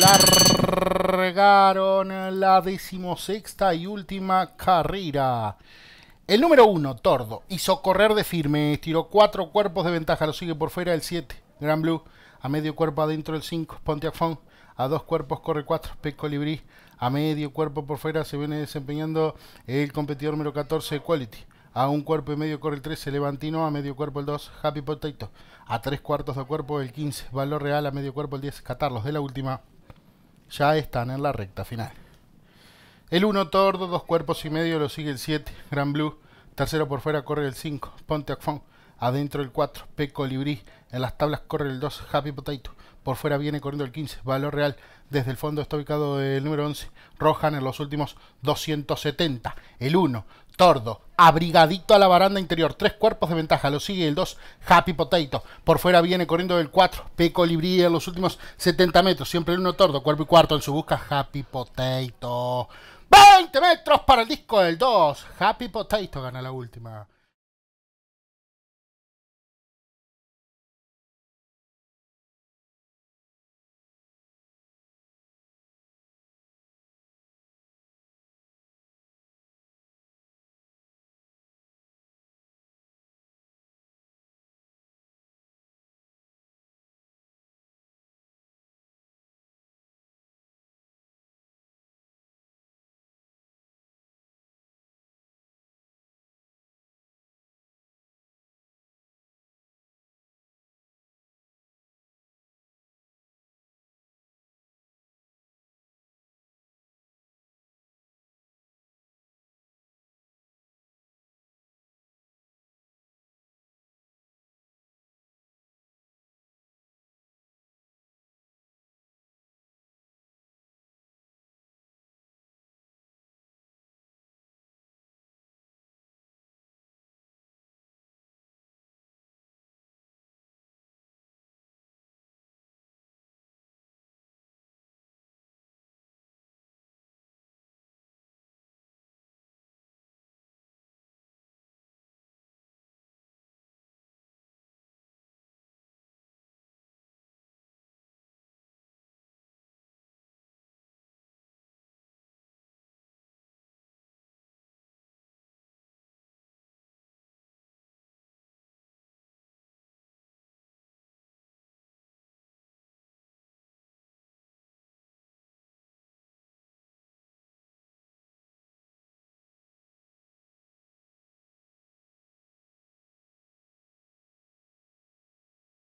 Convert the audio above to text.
largaron la decimosexta y última carrera. El número uno, Tordo, hizo correr de firme, estiró cuatro cuerpos de ventaja, lo sigue por fuera el 7, Gran Blue, a medio cuerpo adentro el 5, Pontiac Font, a dos cuerpos corre 4, Pez Colibri, a medio cuerpo por fuera se viene desempeñando el competidor número 14, Quality a un cuerpo y medio corre el 13, Levantino. A medio cuerpo el 2, Happy Potato. A tres cuartos de cuerpo el 15, Valor Real. A medio cuerpo el 10, Catarlos de la última. Ya están en la recta final. El 1, Tordo. Dos cuerpos y medio lo sigue el 7, Gran Blue. Tercero por fuera corre el 5, Ponte Font. Adentro el 4, P Colibrí. En las tablas corre el 2, Happy Potato. Por fuera viene corriendo el 15, Valor Real. Desde el fondo está ubicado el número 11, Rohan en los últimos 270. El 1, Tordo, abrigadito a la baranda interior. Tres cuerpos de ventaja. Lo sigue el 2, Happy Potato. Por fuera viene corriendo el 4, P Colibrí en los últimos 70 metros. Siempre el 1, Tordo. Cuerpo y cuarto en su busca, Happy Potato. 20 metros para el disco del 2. Happy Potato gana la última.